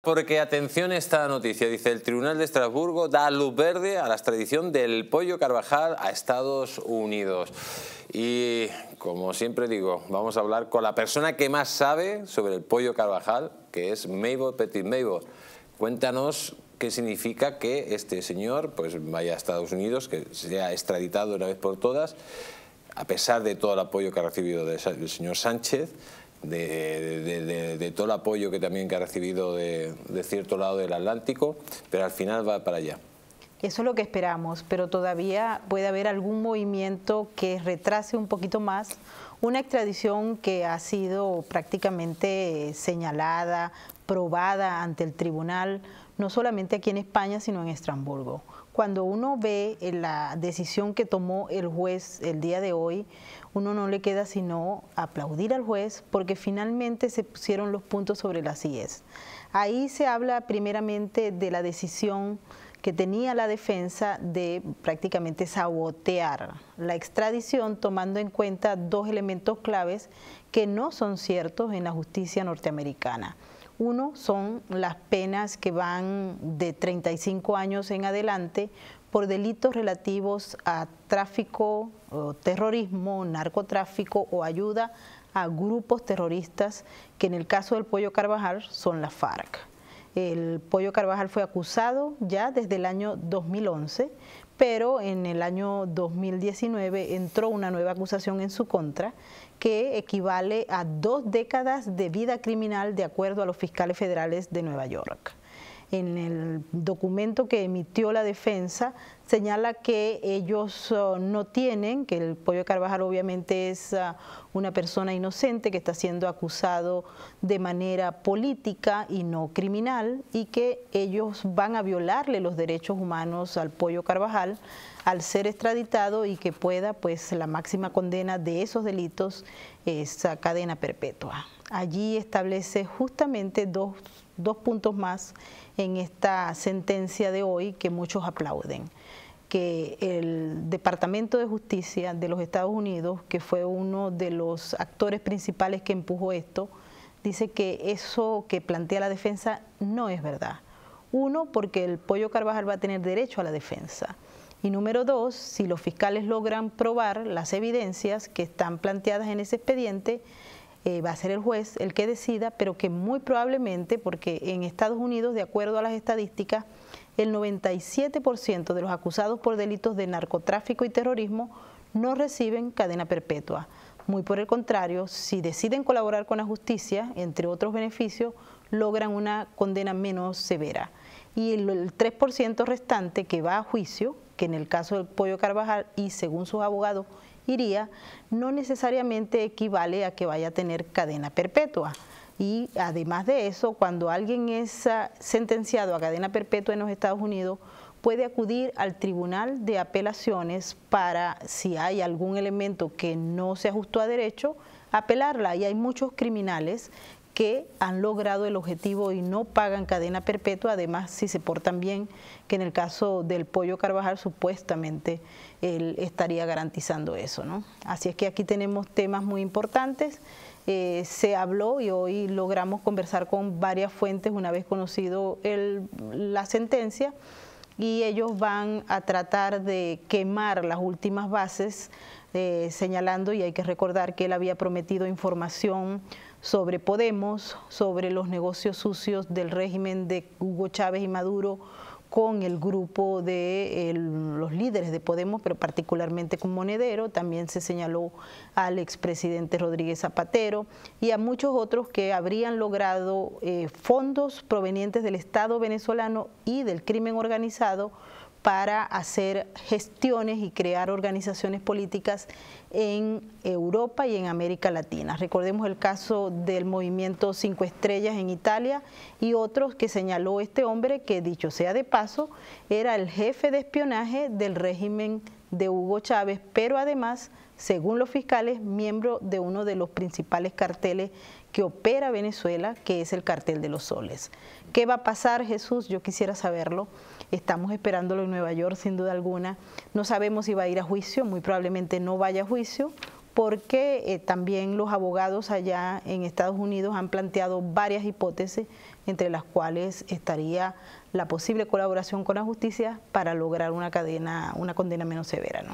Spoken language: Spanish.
Porque atención esta noticia, dice el Tribunal de Estrasburgo da luz verde a la extradición del pollo Carvajal a Estados Unidos. Y como siempre digo, vamos a hablar con la persona que más sabe sobre el pollo Carvajal, que es Mabel Petit. Mabel, cuéntanos qué significa que este señor pues, vaya a Estados Unidos, que sea extraditado una vez por todas, a pesar de todo el apoyo que ha recibido del señor Sánchez, de, todo el apoyo que también ha recibido de, cierto lado del Atlántico, pero al final va para allá. Eso es lo que esperamos, pero todavía puede haber algún movimiento que retrase un poquito más una extradición que ha sido prácticamente señalada probada ante el tribunal, no solamente aquí en España, sino en Estrasburgo. Cuando uno ve eh, la decisión que tomó el juez el día de hoy, uno no le queda sino aplaudir al juez porque finalmente se pusieron los puntos sobre las IES. Ahí se habla primeramente de la decisión que tenía la defensa de prácticamente sabotear la extradición tomando en cuenta dos elementos claves que no son ciertos en la justicia norteamericana. Uno son las penas que van de 35 años en adelante por delitos relativos a tráfico, o terrorismo, narcotráfico o ayuda a grupos terroristas que en el caso del Pollo Carvajal son las FARC. El Pollo Carvajal fue acusado ya desde el año 2011 pero en el año 2019 entró una nueva acusación en su contra que equivale a dos décadas de vida criminal de acuerdo a los fiscales federales de Nueva York en el documento que emitió la defensa, señala que ellos uh, no tienen, que el Pollo Carvajal obviamente es uh, una persona inocente que está siendo acusado de manera política y no criminal y que ellos van a violarle los derechos humanos al Pollo Carvajal al ser extraditado y que pueda pues la máxima condena de esos delitos es uh, cadena perpetua allí establece justamente dos, puntos más en esta sentencia de hoy que muchos aplauden que el Departamento de Justicia de los Estados Unidos, que fue uno de los actores principales que empujó esto, dice que eso que plantea la defensa no es verdad. Uno, porque el Pollo Carvajal va a tener derecho a la defensa. Y número dos, si los fiscales logran probar las evidencias que están planteadas en ese expediente, eh, va a ser el juez el que decida, pero que muy probablemente, porque en Estados Unidos, de acuerdo a las estadísticas, el 97% de los acusados por delitos de narcotráfico y terrorismo no reciben cadena perpetua. Muy por el contrario, si deciden colaborar con la justicia, entre otros beneficios, logran una condena menos severa. Y el, 3% restante que va a juicio, que en el caso del Pollo Carvajal y según sus abogados iría, no necesariamente equivale a que vaya a tener cadena perpetua. Y además de eso, cuando alguien es ah, sentenciado a cadena perpetua en los Estados Unidos, puede acudir al Tribunal de Apelaciones para, si hay algún elemento que no se ajustó a derecho, apelarla. Y hay muchos criminales que han logrado el objetivo y no pagan cadena perpetua, además si se portan bien, que en el caso del Pollo Carvajal supuestamente él estaría garantizando eso. ¿no? Así es que aquí tenemos temas muy importantes. Eh, se habló y hoy logramos conversar con varias fuentes una vez conocido la sentencia y ellos van a tratar de quemar las últimas bases, eh, señalando, y hay que recordar que él había prometido información sobre Podemos, sobre los negocios sucios del régimen de Hugo Chávez y Maduro con el grupo de los líderes de Podemos, pero particularmente con Monedero, también se señaló al expresidente Rodríguez Zapatero y a muchos otros que habrían logrado eh, fondos provenientes del Estado venezolano y del crimen organizado para hacer gestiones y crear organizaciones políticas en Europa y en América Latina. Recordemos el caso del movimiento Cinco Estrellas en Italia y otros que señaló este hombre que, dicho sea de paso, era el jefe de espionaje del régimen de Hugo Chávez, pero además según los fiscales, miembro de uno de los principales carteles que opera Venezuela, que es el cartel de los soles. ¿Qué va a pasar, Jesús? Yo quisiera saberlo. Estamos esperándolo en Nueva York, sin duda alguna. No sabemos si va a ir a juicio, muy probablemente no vaya a juicio, porque eh, también los abogados allá en Estados Unidos han planteado varias hipótesis, entre las cuales estaría la posible colaboración con la justicia para lograr una cadena, una condena menos severa.